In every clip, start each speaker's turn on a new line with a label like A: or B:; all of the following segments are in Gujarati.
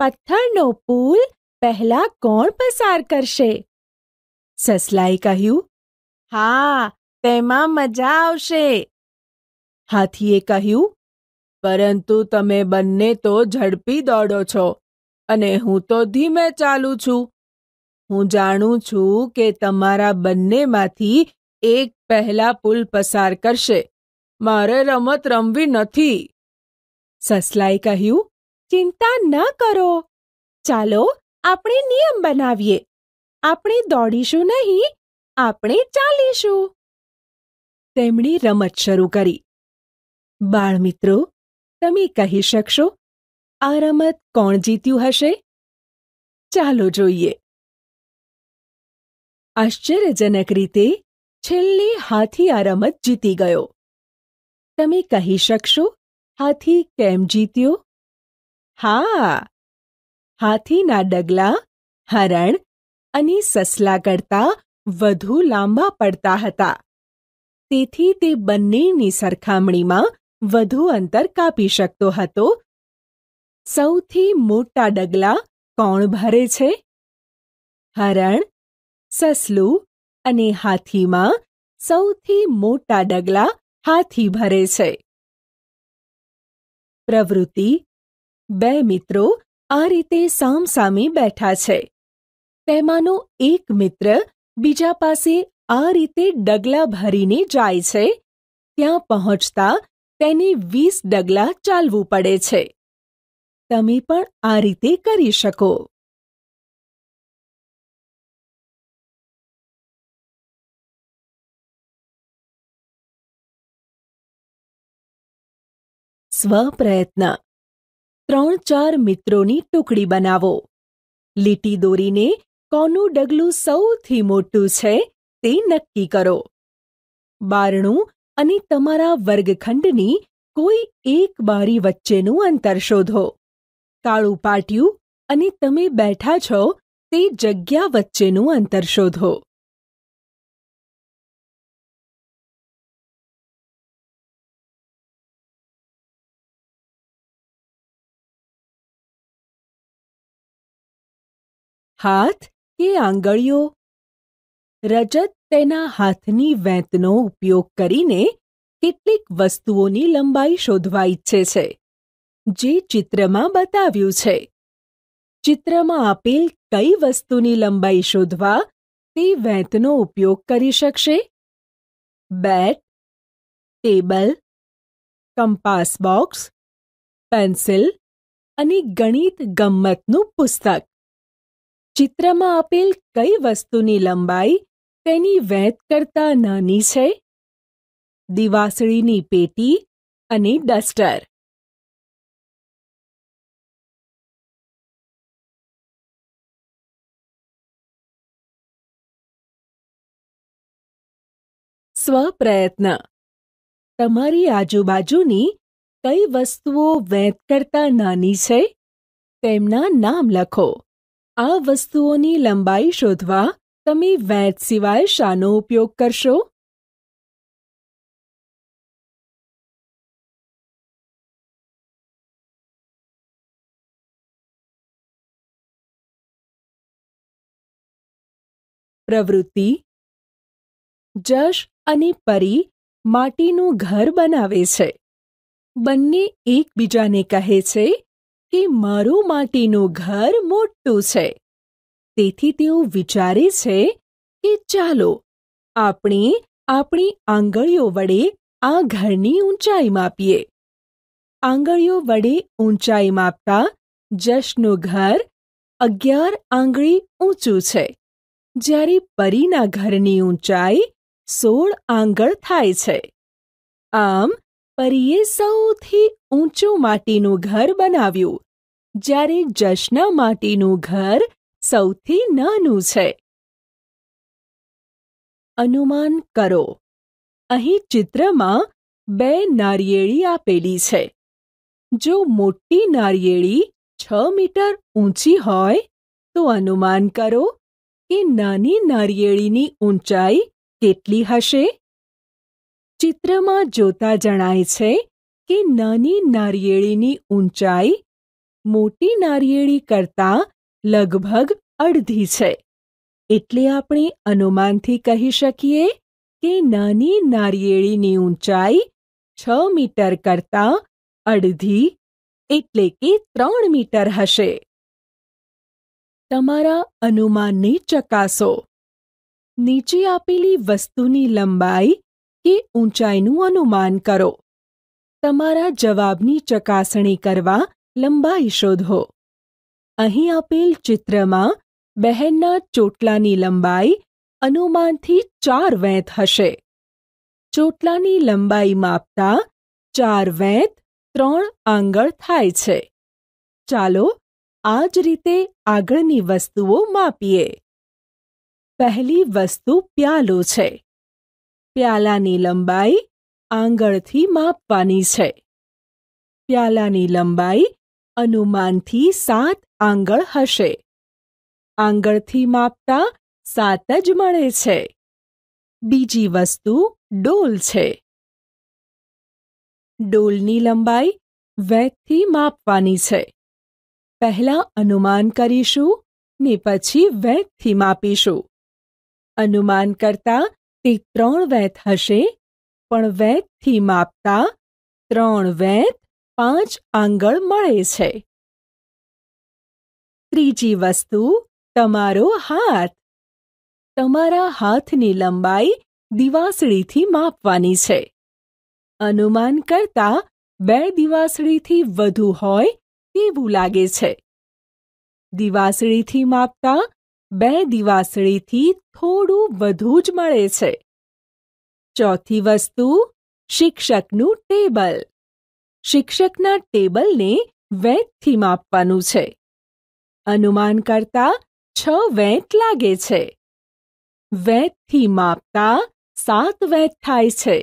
A: પથ્થરનો પુલ પહેલા કોણ પસાર કરશે સસલાએ કહ્યું હા તેમાં મજા આવશે હાથીએ કહ્યું પરંતુ તમે બંને તો ઝડપી દોડો છો અને હું તો ધીમે ચાલું છું હું જાણું છું કે તમારા બંનેમાંથી એક પહેલા પુલ પસાર કરશે મારે રમત રમવી નથી સસલાએ કહ્યું ચિંતા ન કરો ચાલો આપણે નિયમ બનાવીએ આપણે દોડીશું નહીં આપણે ચાલીશું તેમણે રમત શરૂ કરી બાળમિત્રો તમે કહી શકશો આ રમત કોણ જીત્યું હશે ચાલો જોઈએ આશ્ચર્યજનક રીતે છેલ્લે હાથી આ રમત જીતી ગયો તમે કહી શકશો હાથી કેમ જીત્યો હા હાથીના ડગલા હરણ અને સસલા કરતા વધુ લાંબા પડતા હતા તેથી તે બંનેની સરખામણીમાં વધુ અંતર કાપી શકતો હતો સૌથી મોટા ડગલા કોણ ભરે છે હરણ સસલું અને હાથીમાં સૌથી મોટા ડગલા હાથી ભરે છે પ્રવૃત્તિ બે મિત્રો આ રીતે સામસામે બેઠા છે તેમાંનો એક મિત્ર બીજા પાસે આ રીતે ડગલા ભરીને જાય છે ત્યાં પહોંચતા તેને વીસ ડગલા ચાલવું
B: પડે છે તમે પણ આ રીતે કરી શકો સ્વપ્રયત્ન ત્રણ ચાર મિત્રોની ટુકડી બનાવો લીટી
A: દોરીને કોનું ડગલું સૌથી મોટું છે તે નક્કી કરો બારણું અને તમારા વર્ગખંડની કોઈ એક બારી વચ્ચેનું અંતર શોધો કાળું પાટિયું અને તમે બેઠા છો
B: તે જગ્યા વચ્ચેનું અંતર શોધો હાથ કે આંગળીઓ રજત તેના હાથની
A: વેંતનો ઉપયોગ કરીને કેટલીક વસ્તુઓની લંબાઈ શોધવા ઈચ્છે છે જે ચિત્રમાં બતાવ્યું છે ચિત્રમાં આપેલ કઈ વસ્તુની લંબાઈ શોધવા તે વેંતનો ઉપયોગ કરી શકશે
B: બેટ ટેબલ કંપાસ બોક્સ પેન્સિલ અને ગણિત ગમ્મતનું પુસ્તક
A: ચિત્રમાં આપેલ કઈ વસ્તુની લંબાઈ તેની વહેંચ કરતાં નાની
B: છે દિવાસળીની પેટી અને ડસ્ટર સ્વપ્રયત્ન તમારી આજુબાજુની કઈ વસ્તુઓ
A: વહેંચ કરતાં નાની છે તેમના નામ લખો આ
B: વસ્તુઓની લંબાઈ શોધવા તમે વેચ સિવાય શાનો ઉપયોગ કરશો પ્રવૃત્તિ જશ અને પરી માટીનું ઘર બનાવે છે બંને
A: એકબીજાને કહે છે કે મારું માટીનું ઘર મોટું છે તેથી તેઓ વિચારે છે કે ચાલો આપણે આપણી આંગળીઓ વડે આ ઘરની ઊંચાઈ માપીએ આંગળીઓ વડે ઊંચાઈ માપતા જશનું ઘર અગિયાર આંગળી ઊંચું છે જ્યારે પરીના ઘરની ઊંચાઈ સોળ આંગળ થાય છે આમ પરીએ સૌથી ઊંચું માટીનું ઘર બનાવ્યું જ્યારે જશ્ન માટીનું ઘર
B: સૌથી નાનું છે અનુમાન કરો અહીં ચિત્રમાં બે નારિયેળી આપેલી છે
A: જો મોટી નારિયેળી છ મીટર ઊંચી હોય તો અનુમાન કરો કે નાની નારિયેળીની ઊંચાઈ કેટલી હશે ચિત્રમાં જોતા જણાય છે કે નાની નારિયેળીની ઊંચાઈ મોટી નારિયેળી કરતાં લગભગ અડધી છે એટલે આપણે અનુમાનથી કહી શકીએ કે નાની નારિયેળીની ઊંચાઈ છ મીટર કરતાં અડધી એટલે કે ત્રણ મીટર હશે તમારા અનુમાનને ચકાસો નીચે આપેલી વસ્તુની લંબાઈ કે ઊંચાઈનું અનુમાન કરો તમારા જવાબની ચકાસણી કરવા લંબાઈ શોધો અહીં આપેલ ચિત્રમાં બહેનના ચોટલાની લંબાઈ અનુમાનથી ચાર વેંત હશે ચોટલાની લંબાઈ માપતા ચાર વેંત ત્રણ આંગળ થાય છે ચાલો આ જ રીતે આગળની વસ્તુઓ માપીએ પહેલી વસ્તુ પ્યાલો છે પ્યાલાની લંબાઈ આંગળથી માપવાની છે પ્યાલાની લંબાઈ અનુમાનથી સાત આંગળ હશે આંગળથી માપતા સાત જ મળે છે બીજી વસ્તુ ડોલ છે ડોલની લંબાઈ વેગથી માપવાની છે પહેલા અનુમાન કરીશું ને પછી વેગથી માપીશું અનુમાન કરતા તે ત્રણ વેત હશે પણ વેતથી માપતા ત્રણ વેત પાંચ આંગળ મળે છે ત્રીજી વસ્તુ તમારો હાથ તમારા હાથની લંબાઈ દિવાસળીથી માપવાની છે અનુમાન કરતા બે દિવાસળીથી વધુ હોય તેવું લાગે છે દિવાસળીથી માપતા બે દિવાસળીથી થોડું વધુ જ મળે છે ચોથી વસ્તુ શિક્ષકનું ટેબલ શિક્ષકના ટેબલને વેંતથી માપવાનું છે અનુમાન કરતા છ વેંત લાગે છે વેંતથી માપતા સાત વેંત થાય છે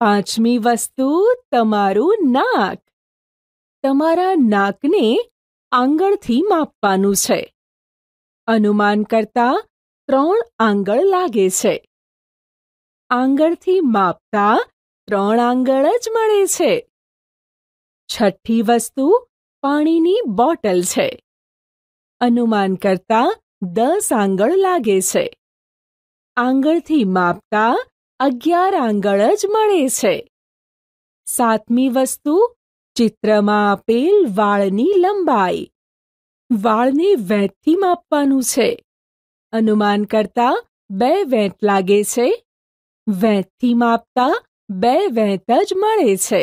A: પાંચમી વસ્તુ તમારું નાક તમારા નાકને આંગળથી માપવાનું છે અનુમાન કરતા ત્રણ આંગળ લાગે છે આંગળથી માપતા ત્રણ આંગળ જ મળે છે છઠ્ઠી વસ્તુ પાણીની બોટલ છે અનુમાન કરતા દસ આંગળ લાગે છે આંગળથી માપતા અગિયાર આંગળ જ મળે છે સાતમી વસ્તુ ચિત્રમાં આપેલ વાળની લંબાઈ વાળને વેંટથી માપવાનું છે અનુમાન કરતા બે વેંટ લાગે છે વેંટથી માપતા બે વેંત જ મળે છે